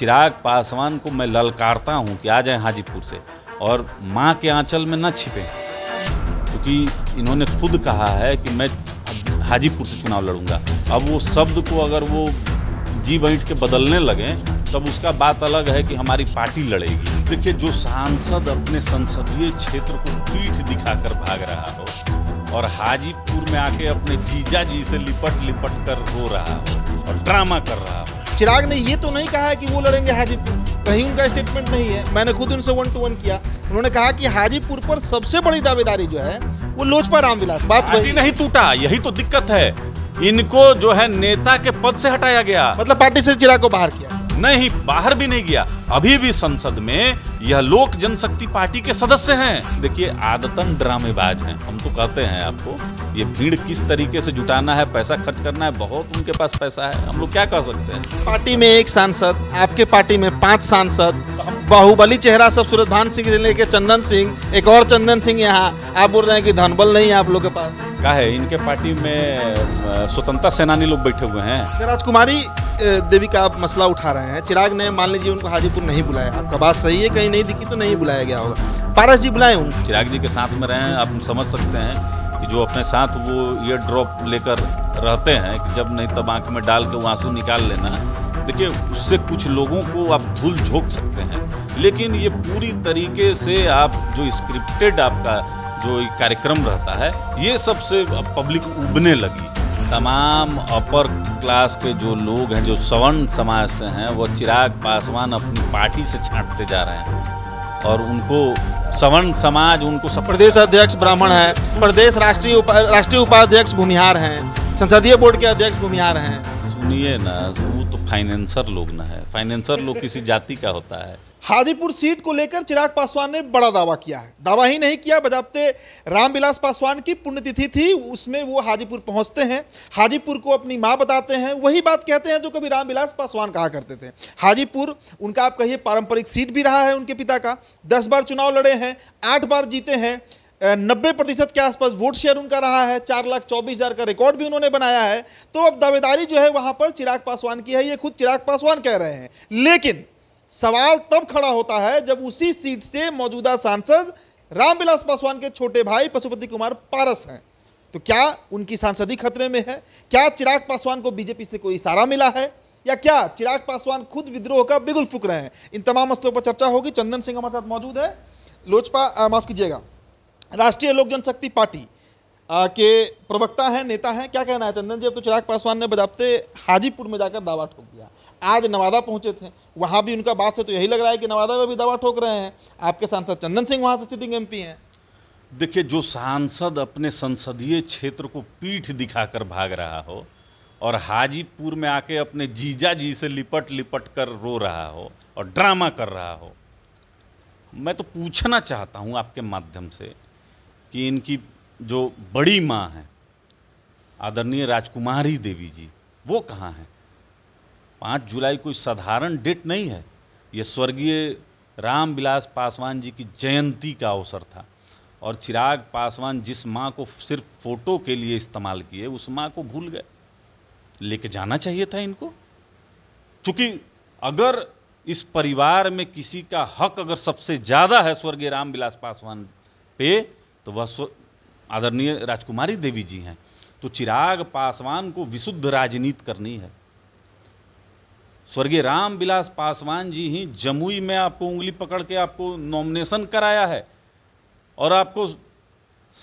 चिराग पासवान को मैं ललकारता हूँ कि आ जाए हाजीपुर से और माँ के आंचल में न छिपे क्योंकि इन्होंने खुद कहा है कि मैं हाजीपुर से चुनाव लड़ूंगा अब वो शब्द को अगर वो जी बैठ के बदलने लगें तब उसका बात अलग है कि हमारी पार्टी लड़ेगी देखिए जो सांसद अपने संसदीय क्षेत्र को पीठ दिखाकर भाग रहा हो और हाजीपुर में आके अपने जीजा जी से लिपट लिपट कर रो रहा हो और ड्रामा कर रहा हो चिराग ने ये तो नहीं कहा है कि वो लड़ेंगे हाजीपुर कहीं उनका स्टेटमेंट नहीं है मैंने खुद उनसे वन टू वन किया उन्होंने कहा कि हाजीपुर पर सबसे बड़ी दावेदारी जो है वो लोजपा रामविलास बात वही नहीं टूटा यही तो दिक्कत है इनको जो है नेता के पद से हटाया गया मतलब पार्टी से चिराग को बाहर किया नहीं बाहर भी नहीं गया अभी भी संसद में यह लोक जनशक्ति पार्टी के सदस्य हैं देखिए आदतन ड्रामेबाज हैं हम तो कहते हैं आपको ये भीड़ किस तरीके से जुटाना है पैसा खर्च करना है बहुत उनके पास पैसा है हम लोग क्या कह सकते हैं पार्टी में एक सांसद आपके पार्टी में पांच सांसद तो हम बाहुबली चेहरा सब सूरज भान सिंह लेके चंदन सिंह एक और चंदन सिंह यहाँ आप बोल रहे हैं कि धनबल नहीं है आप लोग के पास का है इनके पार्टी में स्वतंत्रता सेनानी लोग बैठे हुए हैं राजकुमारी देवी का आप मसला उठा रहे हैं चिराग ने मान लीजिए उनको हाजीपुर नहीं बुलाया आपका बात सही है कहीं नहीं दिखी तो नहीं बुलाया गया होगा पारस जी बुलाए उनको चिराग जी के साथ में रहे आप समझ सकते हैं कि जो अपने साथ वो ये ड्रॉप लेकर रहते हैं कि जब नहीं तब तो आंख में डाल के वो आंसू निकाल लेना देखिए उससे कुछ लोगों को आप धूल झोंक सकते हैं लेकिन ये पूरी तरीके से आप जो स्क्रिप्टेड आपका जो कार्यक्रम रहता है ये सबसे पब्लिक उबने लगी तमाम अपर क्लास के जो लोग हैं जो सवर्ण समाज से हैं वो चिराग पासवान अपनी पार्टी से छांटते जा रहे हैं और उनको सवर्ण समाज उनको सब प्रदेश अध्यक्ष ब्राह्मण है प्रदेश राष्ट्रीय उपा, राष्ट्रीय उपाध्यक्ष भूमिहार हैं संसदीय बोर्ड के अध्यक्ष भूमिहार हैं सुनिए ना वो तो फाइनेंसर लोग ना है फाइनेंसर लोग किसी जाति का होता है हाजीपुर सीट को लेकर चिराग पासवान ने बड़ा दावा किया है दावा ही नहीं किया बजाबते रामविलास पासवान की पुण्यतिथि थी उसमें वो हाजीपुर पहुंचते हैं हाजीपुर को अपनी माँ बताते हैं वही बात कहते हैं जो कभी रामविलास पासवान कहा करते थे हाजीपुर उनका आप कहिए पारंपरिक सीट भी रहा है उनके पिता का दस बार चुनाव लड़े हैं आठ बार जीते हैं नब्बे प्रतिशत के आसपास वोट शेयर उनका रहा है चार लाख चौबीस हज़ार का रिकॉर्ड भी उन्होंने बनाया है तो अब दावेदारी जो है वहाँ पर चिराग पासवान की है ये खुद चिराग पासवान कह रहे हैं लेकिन सवाल तब खड़ा होता है जब उसी सीट से मौजूदा सांसद रामविलास पासवान के छोटे भाई पशुपति कुमार पारस हैं तो क्या उनकी सांसदी खतरे में है क्या चिराग पासवान को बीजेपी से कोई इशारा मिला है या क्या चिराग पासवान खुद विद्रोह का बिगुल फूक रहे हैं इन तमाम मसलों पर चर्चा होगी चंदन सिंह हमारे साथ मौजूद है लोजपा माफ़ कीजिएगा राष्ट्रीय लोक जनशक्ति पार्टी के प्रवक्ता हैं नेता हैं क्या कहना है चंदन जी अब तो चिराग पासवान ने बजाबते हाजीपुर में जाकर दावा ठोक दिया आज नवादा पहुंचे थे वहाँ भी उनका बात से तो यही लग रहा है कि नवादा में भी दावा ठोक रहे हैं आपके सांसद चंदन सिंह वहाँ से सिटिंग एमपी हैं देखिए जो सांसद अपने संसदीय क्षेत्र को पीठ दिखाकर भाग रहा हो और हाजीपुर में आके अपने जीजा जी से लिपट लिपट कर रो रहा हो और ड्रामा कर रहा हो मैं तो पूछना चाहता हूँ आपके माध्यम से कि इनकी जो बड़ी माँ है आदरणीय राजकुमारी देवी जी वो कहाँ हैं पाँच जुलाई कोई साधारण डेट नहीं है ये स्वर्गीय रामविलास पासवान जी की जयंती का अवसर था और चिराग पासवान जिस माँ को सिर्फ फ़ोटो के लिए इस्तेमाल किए उस माँ को भूल गए लेके जाना चाहिए था इनको चूँकि अगर इस परिवार में किसी का हक अगर सबसे ज़्यादा है स्वर्गीय रामविलास पासवान पे तो वह आदरणीय राजकुमारी देवी जी हैं तो चिराग पासवान को विशुद्ध राजनीति करनी है स्वर्गीय राम विलास पासवान जी ही जमुई में आपको उंगली पकड़ के आपको नॉमिनेशन कराया है और आपको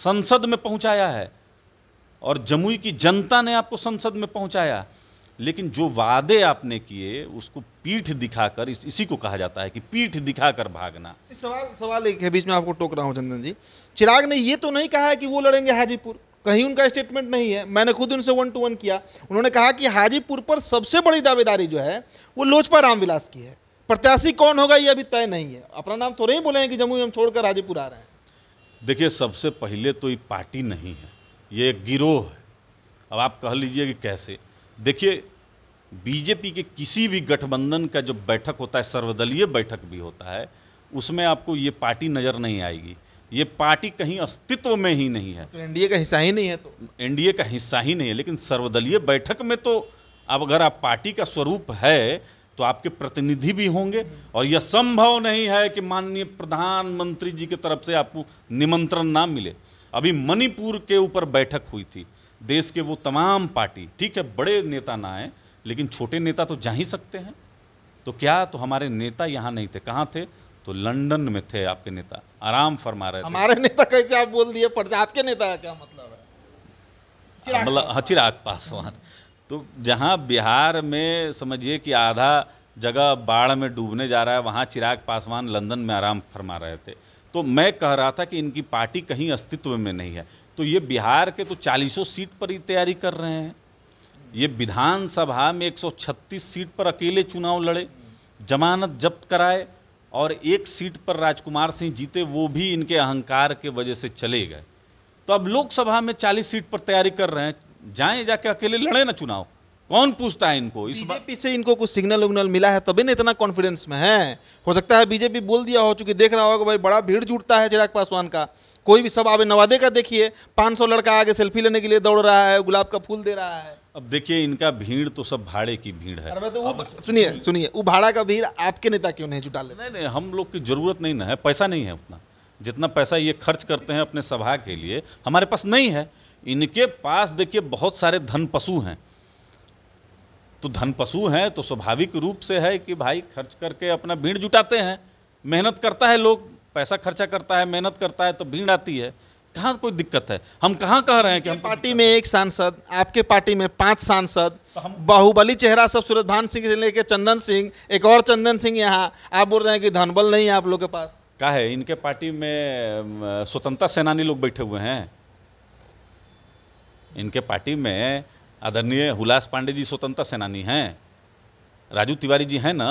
संसद में पहुंचाया है और जमुई की जनता ने आपको संसद में पहुंचाया लेकिन जो वादे आपने किए उसको पीठ दिखाकर इस, इसी को कहा जाता है कि पीठ दिखाकर भागना सवाल सवाल एक है बीच में आपको टोक रहा हूँ चंदन जी चिराग ने ये तो नहीं कहा है कि वो लड़ेंगे हाजीपुर कहीं उनका स्टेटमेंट नहीं है मैंने खुद उनसे वन टू वन किया उन्होंने कहा कि हाजीपुर पर सबसे बड़ी दावेदारी जो है वो लोजपा रामविलास की है प्रत्याशी कौन होगा ये अभी तय नहीं है अपना नाम थोड़े ही बोले हैं कि जम्मू हम छोड़कर हाजीपुर आ रहे हैं देखिए सबसे पहले तो ये पार्टी नहीं है ये एक गिरोह है अब आप कह लीजिए कि कैसे देखिए बीजेपी के किसी भी गठबंधन का जो बैठक होता है सर्वदलीय बैठक भी होता है उसमें आपको ये पार्टी नज़र नहीं आएगी ये पार्टी कहीं अस्तित्व में ही नहीं है तो एनडीए का हिस्सा ही नहीं है तो एनडीए का हिस्सा ही नहीं है लेकिन सर्वदलीय बैठक में तो अब अगर आप पार्टी का स्वरूप है तो आपके प्रतिनिधि भी होंगे और यह संभव नहीं है कि माननीय प्रधानमंत्री जी की तरफ से आपको निमंत्रण ना मिले अभी मणिपुर के ऊपर बैठक हुई थी देश के वो तमाम पार्टी ठीक है बड़े नेता ना आए लेकिन छोटे नेता तो जा ही सकते हैं तो क्या तो हमारे नेता यहाँ नहीं थे कहाँ थे तो लंदन में थे आपके नेता आराम फरमा रहे हमारे नेता कैसे आप बोल दिए पर आपके नेता क्या मतलब है मतलब हाँ चिराग पासवान तो जहाँ बिहार में समझिए कि आधा जगह बाढ़ में डूबने जा रहा है वहाँ चिराग पासवान लंदन में आराम फरमा रहे थे तो मैं कह रहा था कि इनकी पार्टी कहीं अस्तित्व में नहीं है तो ये बिहार के तो चालीसों सीट पर ही तैयारी कर रहे हैं ये विधानसभा में 136 सीट पर अकेले चुनाव लड़े जमानत जब्त कराए और एक सीट पर राजकुमार सिंह जीते वो भी इनके अहंकार के वजह से चले गए तो अब लोकसभा में 40 सीट पर तैयारी कर रहे हैं जाएं जाके अकेले लड़े ना चुनाव कौन पूछता है इनको इस बीजेपी से इनको कुछ सिग्नल उग्नल मिला है तभी ना इतना कॉन्फिडेंस में है हो सकता है बीजेपी बोल दिया हो चूंकि देख रहा होगा भाई बड़ा भीड़ जुटता है चिराग पासवान का कोई भी सब आवे नवादे का देखिए 500 लड़का आगे सेल्फी लेने के लिए दौड़ रहा है गुलाब का फूल दे रहा है अब देखिए इनका भीड़ तो सब भाड़े की भीड़ है तो सुनिए सुनिए वो भाड़ा का भीड़ आपके नेता क्यों नहीं जुटा ले नहीं नहीं हम लोग की जरूरत नहीं ना है पैसा नहीं है उतना जितना पैसा ये खर्च करते हैं अपने सभा के लिए हमारे पास नहीं है इनके पास देखिए बहुत सारे धन पशु हैं तो धन पशु हैं तो स्वाभाविक रूप से है कि भाई खर्च करके अपना भीड़ जुटाते हैं मेहनत करता है लोग पैसा खर्चा करता है मेहनत करता है तो भीड़ आती है कहाँ कोई दिक्कत है हम कहाँ कह रहे हैं कि हम पार्टी में एक सांसद आपके पार्टी में पांच सांसद तो हम बाहुबली चेहरा सब सूरज भान सिंह से लेके चंदन सिंह एक और चंदन सिंह यहाँ आप बोल रहे हैं कि धनबल नहीं है आप लोग के पास का है इनके पार्टी में स्वतंत्रता सेनानी लोग बैठे हुए हैं इनके पार्टी में आदरणीय हुलास पांडे जी स्वतंत्रता सेनानी हैं राजू तिवारी जी हैं ना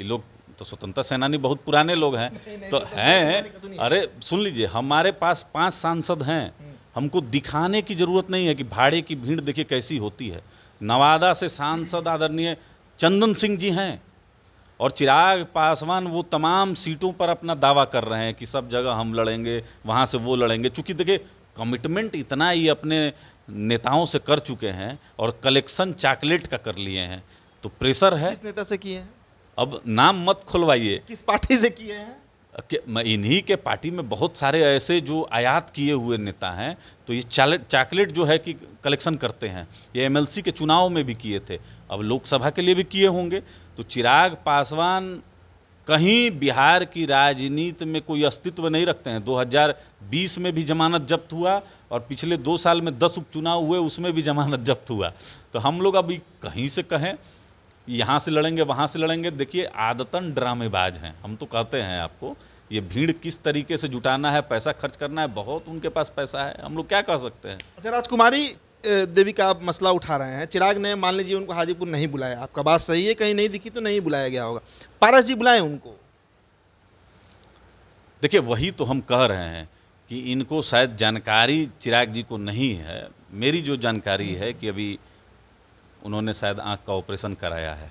ये लोग तो स्वतंत्रता सेनानी बहुत पुराने लोग हैं नहीं, नहीं, तो हैं तो अरे सुन लीजिए हमारे पास पांच सांसद हैं हम्म। हमको दिखाने की ज़रूरत नहीं है कि भाड़े की भीड़ देखिए कैसी होती है नवादा से सांसद आदरणीय चंदन सिंह जी हैं और चिराग पासवान वो तमाम सीटों पर अपना दावा कर रहे हैं कि सब जगह हम लड़ेंगे वहाँ से वो लड़ेंगे चूँकि देखिए कमिटमेंट इतना ही अपने नेताओं से कर चुके हैं और कलेक्शन चॉकलेट का कर लिए हैं तो प्रेशर है किस नेता से किए हैं अब नाम मत खुलवाइए किस पार्टी से किए हैं इन्हीं के पार्टी में बहुत सारे ऐसे जो आयात किए हुए नेता हैं तो ये चॉकलेट जो है कि कलेक्शन करते हैं ये एमएलसी के चुनाव में भी किए थे अब लोकसभा के लिए भी किए होंगे तो चिराग पासवान कहीं बिहार की राजनीति में कोई अस्तित्व नहीं रखते हैं 2020 में भी जमानत जब्त हुआ और पिछले दो साल में दस उपचुनाव हुए उसमें भी जमानत जब्त हुआ तो हम लोग अभी कहीं से कहें यहाँ से लड़ेंगे वहाँ से लड़ेंगे देखिए आदतन ड्रामेबाज हैं हम तो कहते हैं आपको ये भीड़ किस तरीके से जुटाना है पैसा खर्च करना है बहुत उनके पास पैसा है हम लोग क्या कह सकते हैं अच्छा राजकुमारी देवी का आप मसला उठा रहे हैं चिराग ने मान लीजिए उनको हाजीपुर नहीं बुलाया आपका बात सही है कहीं नहीं दिखी तो नहीं बुलाया गया होगा पारस जी बुलाए उनको देखिए वही तो हम कह रहे हैं कि इनको शायद जानकारी चिराग जी को नहीं है मेरी जो जानकारी है कि अभी उन्होंने शायद आँख का ऑपरेशन कराया है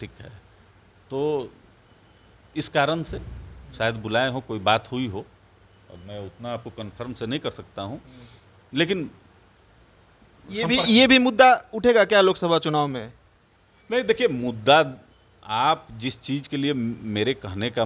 ठीक है तो इस कारण से शायद बुलाए हो कोई बात हुई हो अब मैं उतना आपको कन्फर्म से नहीं कर सकता हूँ हम्म। लेकिन ये भी ये भी मुद्दा उठेगा क्या लोकसभा चुनाव में नहीं देखिए मुद्दा आप जिस चीज़ के लिए मेरे कहने का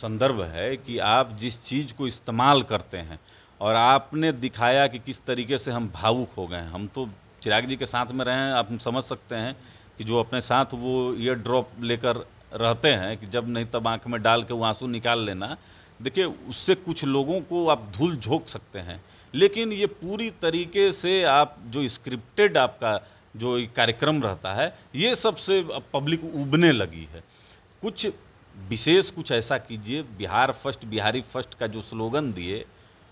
संदर्भ है कि आप जिस चीज़ को इस्तेमाल करते हैं और आपने दिखाया कि किस तरीके से हम भावुक हो गए हैं हम तो चिराग जी के साथ में रहे हैं आप समझ सकते हैं कि जो अपने साथ वो ईयर ड्रॉप लेकर रहते हैं कि जब नहीं तब आंख में डाल के वो आंसू निकाल लेना देखिए उससे कुछ लोगों को आप धूल झोंक सकते हैं लेकिन ये पूरी तरीके से आप जो स्क्रिप्टेड आपका जो कार्यक्रम रहता है ये सबसे पब्लिक उबने लगी है कुछ विशेष कुछ ऐसा कीजिए बिहार फर्स्ट बिहारी फर्स्ट का जो स्लोगन दिए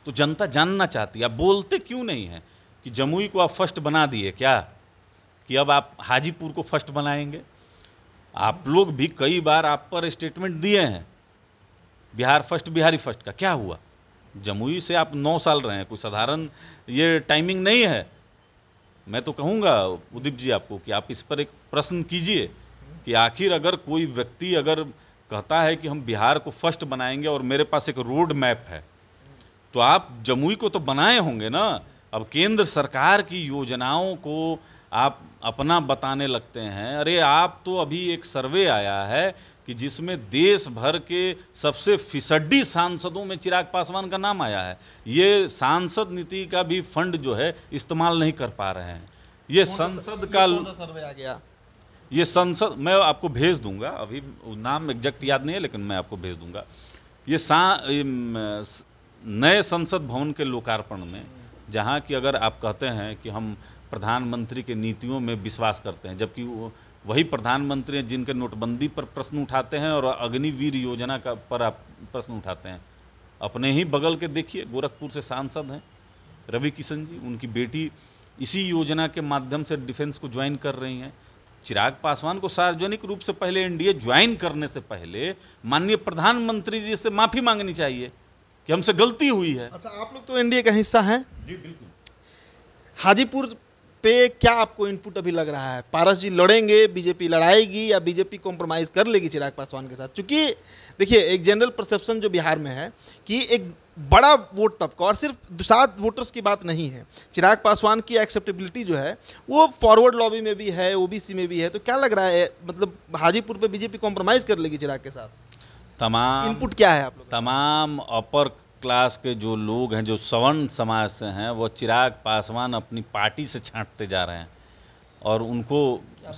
तो जनता जानना चाहती है आप बोलते क्यों नहीं हैं कि जमुई को आप फर्स्ट बना दिए क्या कि अब आप हाजीपुर को फर्स्ट बनाएंगे आप लोग भी कई बार आप पर स्टेटमेंट दिए हैं बिहार फर्स्ट बिहारी फर्स्ट का क्या हुआ जमुई से आप नौ साल रहे हैं कोई साधारण ये टाइमिंग नहीं है मैं तो कहूँगा उदीप जी आपको कि आप इस पर एक प्रश्न कीजिए कि आखिर अगर कोई व्यक्ति अगर कहता है कि हम बिहार को फर्स्ट बनाएंगे और मेरे पास एक रोड मैप है तो आप जमुई को तो बनाए होंगे ना अब केंद्र सरकार की योजनाओं को आप अपना बताने लगते हैं अरे आप तो अभी एक सर्वे आया है कि जिसमें देश भर के सबसे फिसड्डी सांसदों में चिराग पासवान का नाम आया है ये सांसद नीति का भी फंड जो है इस्तेमाल नहीं कर पा रहे हैं ये संसद का सर्वे आ गया ये संसद मैं आपको भेज दूंगा अभी नाम एग्जैक्ट याद नहीं है लेकिन मैं आपको भेज दूंगा ये सा नए संसद भवन के लोकार्पण में जहाँ की अगर आप कहते हैं कि हम प्रधानमंत्री के नीतियों में विश्वास करते हैं जबकि वो वही प्रधानमंत्री हैं जिनके नोटबंदी पर प्रश्न उठाते हैं और अग्निवीर योजना का पर आप प्रश्न उठाते हैं अपने ही बगल के देखिए गोरखपुर से सांसद हैं रवि किशन जी उनकी बेटी इसी योजना के माध्यम से डिफेंस को ज्वाइन कर रही हैं चिराग पासवान को सार्वजनिक रूप से पहले एनडीए ज्वाइन करने से पहले माननीय प्रधानमंत्री जी से माफ़ी मांगनी चाहिए कि हमसे गलती हुई है अच्छा आप लोग तो एनडीए का हिस्सा हैं जी बिल्कुल हाजीपुर पे क्या आपको इनपुट अभी लग रहा है पारस जी लड़ेंगे बीजेपी लड़ाएगी या बीजेपी कॉम्प्रोमाइज़ कर लेगी चिराग पासवान के साथ चूँकि देखिए एक जनरल परसेप्शन जो बिहार में है कि एक बड़ा वोट तबका और सिर्फ सात वोटर्स की बात नहीं है चिराग पासवान की एक्सेप्टेबिलिटी जो है वो फॉरवर्ड लॉबी में भी है ओबीसी में भी है तो क्या लग रहा है मतलब हाजीपुर पे बीजेपी कॉम्प्रोमाइज़ कर लेगी चिराग के साथ तमाम इनपुट क्या है आप लोग तमाम अपर क्लास के जो लोग हैं जो सवर्ण समाज से हैं वो चिराग पासवान अपनी पार्टी से छांटते जा रहे हैं और उनको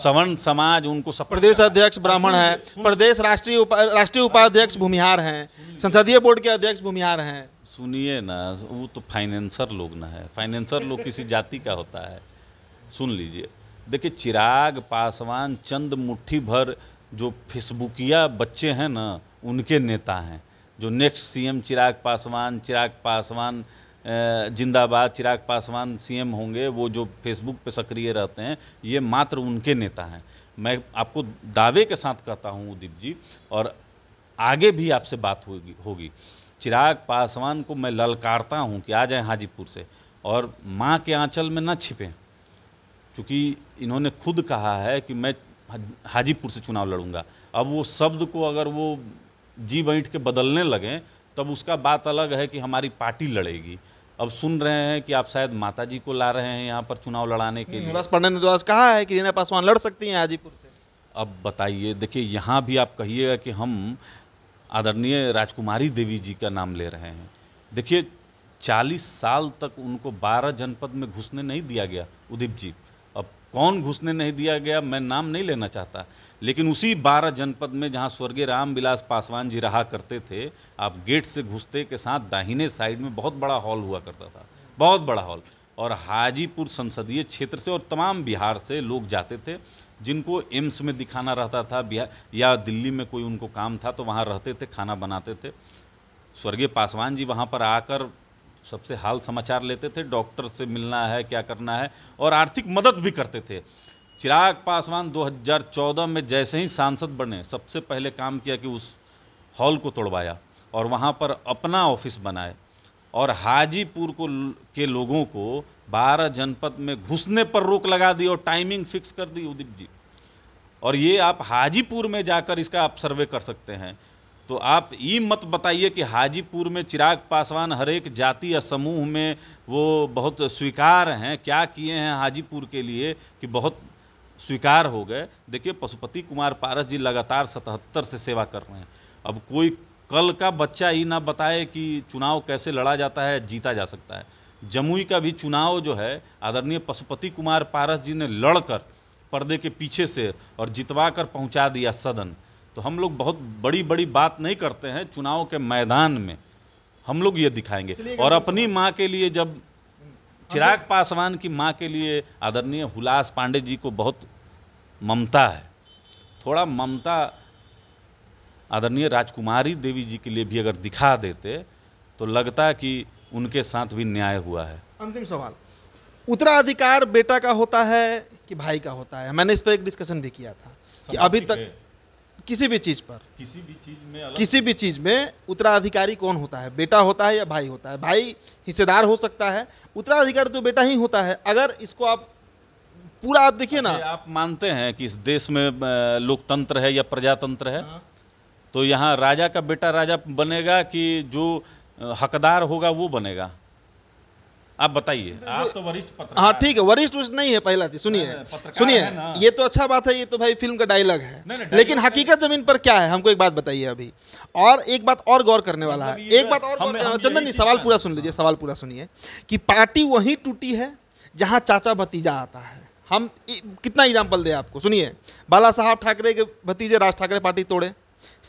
सवर्ण समाज उनको सब प्रदेश अध्यक्ष ब्राह्मण है प्रदेश राष्ट्रीय उपा राष्ट्रीय उपाध्यक्ष भूमिहार हैं संसदीय बोर्ड के अध्यक्ष भूमिहार हैं सुनिए ना वो तो फाइनेंसर लोग ना है फाइनेंसर लोग किसी जाति का होता है सुन लीजिए देखिए चिराग पासवान चंद मुट्ठी भर जो फेसबुकिया बच्चे हैं ना उनके नेता हैं जो नेक्स्ट सीएम चिराग पासवान चिराग पासवान जिंदाबाद चिराग पासवान सीएम होंगे वो जो फेसबुक पे सक्रिय रहते हैं ये मात्र उनके नेता हैं मैं आपको दावे के साथ कहता हूँ उदीप जी और आगे भी आपसे बात होगी होगी चिराग पासवान को मैं ललकारता हूँ कि आ जाए हाजीपुर से और माँ के आंचल में ना छिपें क्योंकि इन्होंने खुद कहा है कि मैं हाजीपुर से चुनाव लड़ूंगा अब वो शब्द को अगर वो जी बैठ के बदलने लगें तब उसका बात अलग है कि हमारी पार्टी लड़ेगी अब सुन रहे हैं कि आप शायद माता जी को ला रहे हैं यहाँ पर चुनाव लड़ाने के लिए पंडित ने तो कहा है कि रीना पासवान लड़ सकती हैं हाजीपुर से अब बताइए देखिए यहाँ भी आप कहिएगा कि हम आदरणीय राजकुमारी देवी जी का नाम ले रहे हैं देखिए चालीस साल तक उनको बारह जनपद में घुसने नहीं दिया गया उदीप जी अब कौन घुसने नहीं दिया गया मैं नाम नहीं लेना चाहता लेकिन उसी बारह जनपद में जहाँ स्वर्गीय रामविलास पासवान जी रहा करते थे आप गेट से घुसते के साथ दाहिने साइड में बहुत बड़ा हॉल हुआ करता था बहुत बड़ा हॉल और हाजीपुर संसदीय क्षेत्र से और तमाम बिहार से लोग जाते थे जिनको एम्स में दिखाना रहता था बिहार या दिल्ली में कोई उनको काम था तो वहाँ रहते थे खाना बनाते थे स्वर्गीय पासवान जी वहाँ पर आकर सबसे हाल समाचार लेते थे डॉक्टर से मिलना है क्या करना है और आर्थिक मदद भी करते थे चिराग पासवान 2014 में जैसे ही सांसद बने सबसे पहले काम किया कि उस हॉल को तोड़वाया और वहाँ पर अपना ऑफिस बनाए और हाजीपुर को के लोगों को बारह जनपद में घुसने पर रोक लगा दी और टाइमिंग फिक्स कर दी उदीप जी और ये आप हाजीपुर में जाकर इसका आप सर्वे कर सकते हैं तो आप ये मत बताइए कि हाजीपुर में चिराग पासवान हर एक जाति या समूह में वो बहुत स्वीकार हैं क्या किए हैं हाजीपुर के लिए कि बहुत स्वीकार हो गए देखिए पशुपति कुमार पारस जी लगातार सतहत्तर से सेवा कर रहे हैं अब कोई कल का बच्चा ही ना बताए कि चुनाव कैसे लड़ा जाता है जीता जा सकता है जमुई का भी चुनाव जो है आदरणीय पशुपति कुमार पारस जी ने लड़कर पर्दे के पीछे से और जितवा कर पहुँचा दिया सदन तो हम लोग बहुत बड़ी बड़ी बात नहीं करते हैं चुनाव के मैदान में हम लोग ये दिखाएंगे और अपनी माँ के लिए जब हम्म। चिराग पासवान की माँ के लिए आदरणीय हुलास पांडे जी को बहुत ममता है थोड़ा ममता आदरणीय राजकुमारी देवी जी के लिए भी अगर दिखा देते तो लगता कि उनके साथ भी न्याय हुआ है अंतिम सवाल उत्तराधिकार बेटा का होता है कि भाई का होता है मैंने इस पर एक डिस्कशन भी किया था कि अभी तक किसी भी चीज़ पर किसी भी चीज़ में किसी भी चीज़ में उत्तराधिकारी कौन होता है बेटा होता है या भाई होता है भाई हिस्सेदार हो सकता है उत्तराधिकारी तो बेटा ही होता है अगर इसको आप पूरा आप देखिए ना अच्छा, आप मानते हैं कि इस देश में लोकतंत्र है या प्रजातंत्र है हाँ। तो यहाँ राजा का बेटा राजा बनेगा कि जो हकदार होगा वो बनेगा आप बताइए आप तो वरिष्ठ पत्रकार हाँ ठीक है वरिष्ठ वरिष्ठ नहीं है पहला चीज सुनिए सुनिए ये तो अच्छा बात है ये तो भाई फिल्म का डायलॉग है नहीं, नहीं, लेकिन हकीकत जमीन पर क्या है हमको एक बात बताइए अभी और एक बात और गौर करने वाला मतलब है एक बात और चंदन जी सवाल पूरा सुन लीजिए सवाल पूरा सुनिए कि पार्टी वहीं टूटी है जहाँ चाचा भतीजा आता है हम कितना एग्जाम्पल दें आपको सुनिए बाला साहब ठाकरे के भतीजे राज ठाकरे पार्टी तोड़े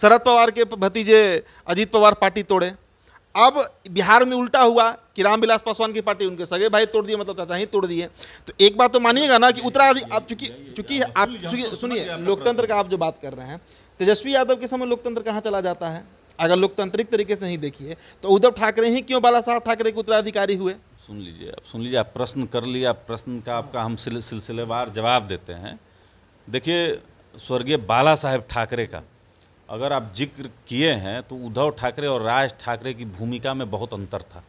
शरद पवार के भतीजे अजीत पवार पार्टी तोड़े अब बिहार में उल्टा हुआ कि रामविलास पासवान की पार्टी उनके सगे भाई तोड़ दिए मतलब चाचा ही तोड़ दिए तो एक बात तो मानिएगा ना कि उत्तराधि आप चूंकि चूंकि आप चूंकि सुनिए लोकतंत्र का आप जो बात कर रहे हैं तेजस्वी यादव के समय लोकतंत्र कहाँ चला जाता है अगर लोकतांत्रिक तरीके से ही देखिए तो उद्धव ठाकरे ही क्यों बाला साहब ठाकरे के उत्तराधिकारी हुए सुन लीजिए आप सुन लीजिए आप प्रश्न कर लिए आप प्रश्न का आपका हम सिलसिलेवार जवाब देते हैं देखिए स्वर्गीय बाला साहेब ठाकरे का अगर आप जिक्र किए हैं तो उद्धव ठाकरे और राज ठाकरे की भूमिका में बहुत अंतर था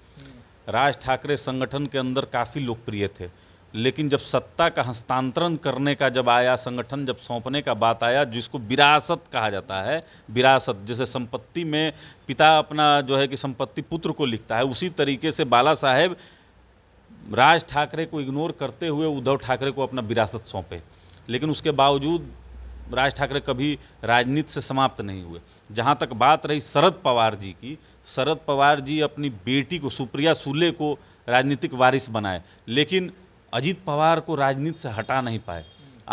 राज ठाकरे संगठन के अंदर काफ़ी लोकप्रिय थे लेकिन जब सत्ता का हस्तांतरण करने का जब आया संगठन जब सौंपने का बात आया जिसको विरासत कहा जाता है विरासत जैसे संपत्ति में पिता अपना जो है कि संपत्ति पुत्र को लिखता है उसी तरीके से बाला साहेब राज ठाकरे को इग्नोर करते हुए उद्धव ठाकरे को अपना विरासत सौंपे लेकिन उसके बावजूद राज ठाकरे कभी राजनीति से समाप्त नहीं हुए जहाँ तक बात रही शरद पवार जी की शरद पवार जी अपनी बेटी को सुप्रिया सूले को राजनीतिक वारिस बनाए लेकिन अजीत पवार को राजनीति से हटा नहीं पाए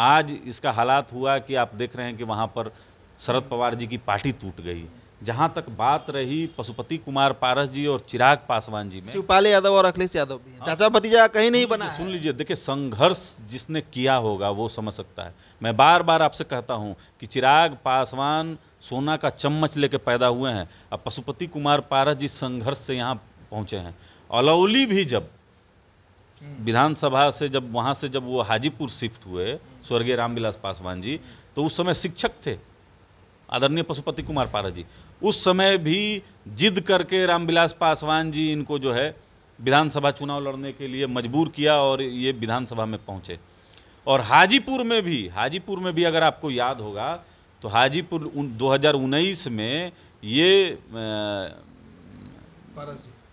आज इसका हालात हुआ कि आप देख रहे हैं कि वहाँ पर शरद पवार जी की पार्टी टूट गई जहाँ तक बात रही पशुपति कुमार पारस जी और चिराग पासवान जी में शिवपाल यादव और अखिलेश यादव भी हाँ। चाचा भतीजा कहीं नहीं बना सुन लीजिए देखिए संघर्ष जिसने किया होगा वो समझ सकता है मैं बार बार आपसे कहता हूँ कि चिराग पासवान सोना का चम्मच लेके पैदा हुए हैं अब पशुपति कुमार पारस जी संघर्ष से यहाँ पहुँचे हैं अलौली भी जब हम्म। विधानसभा से जब वहाँ से जब वो हाजीपुर शिफ्ट हुए स्वर्गीय रामविलास पासवान जी तो उस समय शिक्षक थे आदरणीय पशुपति कुमार पारस जी उस समय भी जिद करके रामविलास पासवान जी इनको जो है विधानसभा चुनाव लड़ने के लिए मजबूर किया और ये विधानसभा में पहुँचे और हाजीपुर में भी हाजीपुर में भी अगर आपको याद होगा तो हाजीपुर दो में ये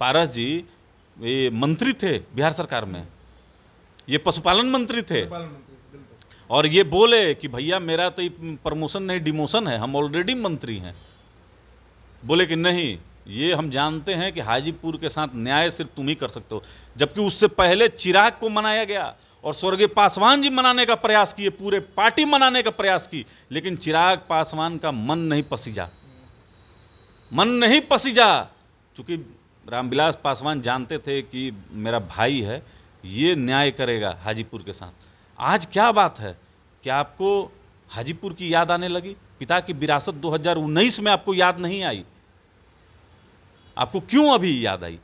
पारस जी ये मंत्री थे बिहार सरकार में ये पशुपालन मंत्री थे और ये बोले कि भैया मेरा तो प्रमोशन नहीं डिमोशन है हम ऑलरेडी मंत्री हैं बोले कि नहीं ये हम जानते हैं कि हाजीपुर के साथ न्याय सिर्फ तुम ही कर सकते हो जबकि उससे पहले चिराग को मनाया गया और स्वर्गीय पासवान जी मनाने का प्रयास किए पूरे पार्टी मनाने का प्रयास की लेकिन चिराग पासवान का मन नहीं पसीजा मन नहीं पसीजा चूँकि रामविलास पासवान जानते थे कि मेरा भाई है ये न्याय करेगा हाजीपुर के साथ आज क्या बात है कि आपको हाजीपुर की याद आने लगी पिता की विरासत 2019 में आपको याद नहीं आई आपको क्यों अभी याद आई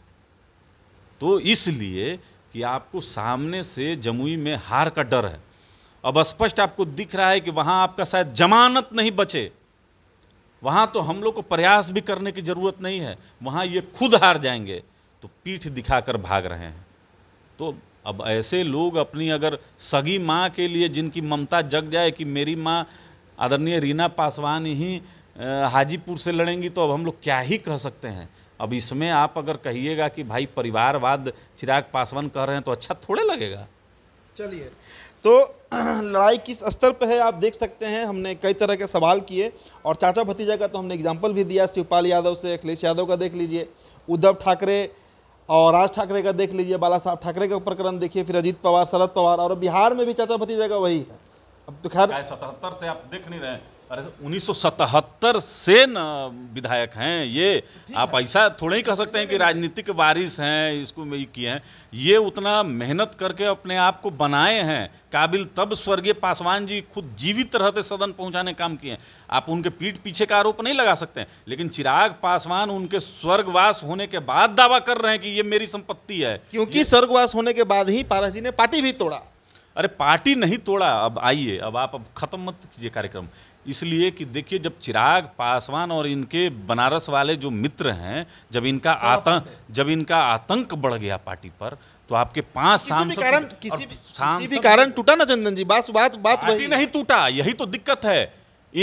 तो इसलिए कि आपको सामने से जमुई में हार का डर है अब स्पष्ट आपको दिख रहा है कि वहाँ आपका शायद जमानत नहीं बचे वहाँ तो हम लोग को प्रयास भी करने की ज़रूरत नहीं है वहाँ ये खुद हार जाएंगे तो पीठ दिखाकर भाग रहे हैं तो अब ऐसे लोग अपनी अगर सगी माँ के लिए जिनकी ममता जग जाए कि मेरी माँ आदरणीय रीना पासवान ही हाजीपुर से लड़ेंगी तो अब हम लोग क्या ही कह सकते हैं अब इसमें आप अगर कहिएगा कि भाई परिवारवाद चिराग पासवान कह रहे हैं तो अच्छा थोड़े लगेगा चलिए तो लड़ाई किस स्तर पर है आप देख सकते हैं हमने कई तरह के सवाल किए और चाचा भतीजा का तो हमने एग्जाम्पल भी दिया शिवपाल यादव से अखिलेश यादव का देख लीजिए उद्धव ठाकरे और राज ठाकरे का देख लीजिए बाला साहब ठाकरे का प्रकरण देखिए फिर अजीत पवार शरद पवार और बिहार में भी चाचा भतीजा का वही है अब तो खैर सतहत्तर से आप देख नहीं रहे अरे उन्नीस से न विधायक हैं ये आप ऐसा थोड़ा ही कह सकते हैं कि राजनीतिक वारिस हैं इसको में किए हैं ये उतना मेहनत करके अपने आप को बनाए हैं काबिल तब स्वर्गीय पासवान जी खुद जीवित रहते सदन पहुंचाने काम किए हैं आप उनके पीठ पीछे का आरोप नहीं लगा सकते हैं लेकिन चिराग पासवान उनके स्वर्गवास होने के बाद दावा कर रहे हैं कि ये मेरी संपत्ति है क्योंकि स्वर्गवास होने के बाद ही पारस जी ने पार्टी भी तोड़ा अरे पार्टी नहीं तोड़ा अब आइए अब आप अब ख़त्म मत कीजिए कार्यक्रम इसलिए कि देखिए जब चिराग पासवान और इनके बनारस वाले जो मित्र हैं जब इनका आतंक जब इनका आतंक बढ़ गया पार्टी पर तो आपके पांच सांसद कारण किसी भी, कारण टूटा ना चंदन जी बात बात बात वही नहीं टूटा यही तो दिक्कत है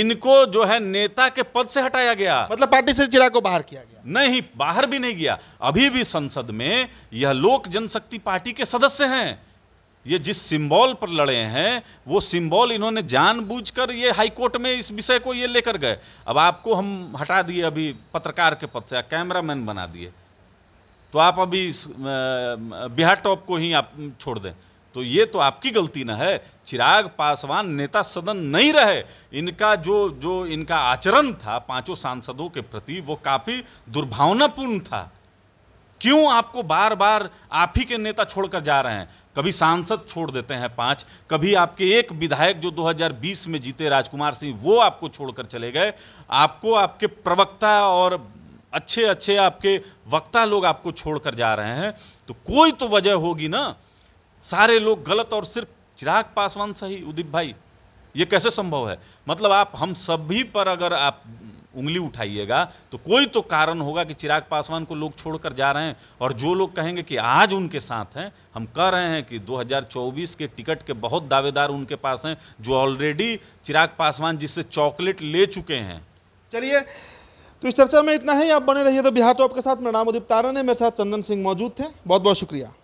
इनको जो है नेता के पद से हटाया गया मतलब पार्टी से चिराग को बाहर किया गया नहीं बाहर भी नहीं गया अभी भी संसद में यह लोक जनशक्ति पार्टी के सदस्य हैं ये जिस सिंबल पर लड़े हैं वो सिंबल इन्होंने जानबूझकर ये हाईकोर्ट में इस विषय को ये लेकर गए अब आपको हम हटा दिए अभी पत्रकार के पद से कैमरामैन बना दिए तो आप अभी बिहार टॉप को ही आप छोड़ दें तो ये तो आपकी गलती ना है चिराग पासवान नेता सदन नहीं रहे इनका जो जो इनका आचरण था पांचों सांसदों के प्रति वो काफ़ी दुर्भावनापूर्ण था क्यों आपको बार बार आप ही के नेता छोड़कर जा रहे हैं कभी सांसद छोड़ देते हैं पाँच कभी आपके एक विधायक जो 2020 में जीते राजकुमार सिंह वो आपको छोड़कर चले गए आपको आपके प्रवक्ता और अच्छे अच्छे आपके वक्ता लोग आपको छोड़कर जा रहे हैं तो कोई तो वजह होगी ना सारे लोग गलत और सिर्फ चिराग पासवान सही उदीप भाई ये कैसे संभव है मतलब आप हम सभी पर अगर आप उंगली उठाइएगा तो कोई तो कारण होगा कि चिराग पासवान को लोग छोड़कर जा रहे हैं और जो लोग कहेंगे कि आज उनके साथ हैं हम कह रहे हैं कि 2024 के टिकट के बहुत दावेदार उनके पास हैं जो ऑलरेडी चिराग पासवान जिससे चॉकलेट ले चुके हैं चलिए तो इस चर्चा में इतना ही आप बने रहिए तो बिहार टॉप के साथ मेरा नाम उदीप तारण है मेरे साथ चंदन सिंह मौजूद थे बहुत बहुत शुक्रिया